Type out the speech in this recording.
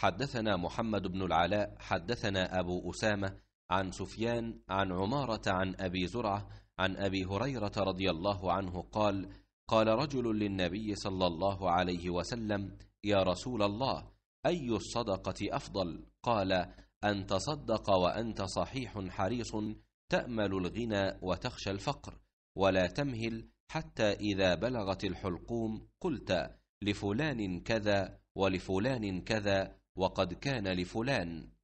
حدثنا محمد بن العلاء حدثنا أبو أسامة عن سفيان عن عمارة عن أبي زرعة عن أبي هريرة رضي الله عنه قال قال رجل للنبي صلى الله عليه وسلم يا رسول الله أي الصدقة أفضل قال أن تصدق وأنت صحيح حريص تأمل الغنى وتخشى الفقر ولا تمهل حتى إذا بلغت الحلقوم قلت لفلان كذا ولفلان كذا وقد كان لفلان